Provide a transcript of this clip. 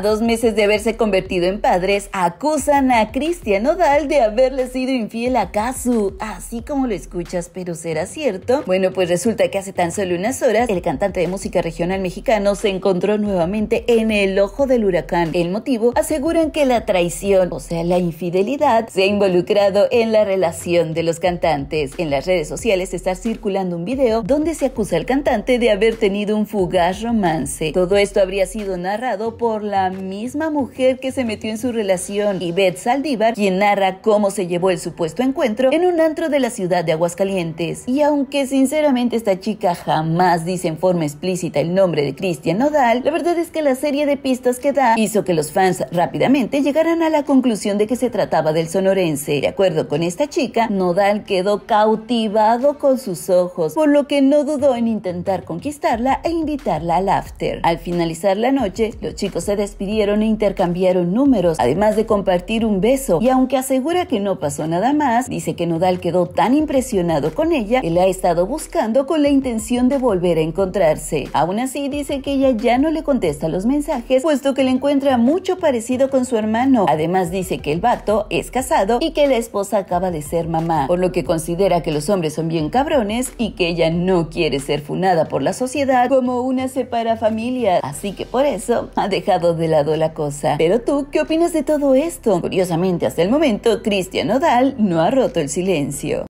dos meses de haberse convertido en padres, acusan a Cristian Nodal de haberle sido infiel a Kazu. Así como lo escuchas, pero ¿será cierto? Bueno, pues resulta que hace tan solo unas horas, el cantante de música regional mexicano se encontró nuevamente en el ojo del huracán. El motivo, aseguran que la traición, o sea, la infidelidad, se ha involucrado en la relación de los cantantes. En las redes sociales está circulando un video donde se acusa al cantante de haber tenido un fugaz romance. Todo esto habría sido narrado por la misma mujer que se metió en su relación, Ivette Saldívar, quien narra cómo se llevó el supuesto encuentro en un antro de la ciudad de Aguascalientes. Y aunque sinceramente esta chica jamás dice en forma explícita el nombre de Cristian Nodal, la verdad es que la serie de pistas que da hizo que los fans rápidamente llegaran a la conclusión de que se trataba del sonorense. De acuerdo con esta chica, Nodal quedó cautivado con sus ojos, por lo que no dudó en intentar conquistarla e invitarla al after. Al finalizar la noche, los chicos se despidieron pidieron e intercambiaron números, además de compartir un beso, y aunque asegura que no pasó nada más, dice que Nodal quedó tan impresionado con ella que la ha estado buscando con la intención de volver a encontrarse. Aún así, dice que ella ya no le contesta los mensajes, puesto que le encuentra mucho parecido con su hermano. Además, dice que el vato es casado y que la esposa acaba de ser mamá, por lo que considera que los hombres son bien cabrones y que ella no quiere ser funada por la sociedad como una separa familia. Así que por eso ha dejado de de lado la cosa. Pero tú, ¿qué opinas de todo esto? Curiosamente, hasta el momento, Cristian Odal no ha roto el silencio.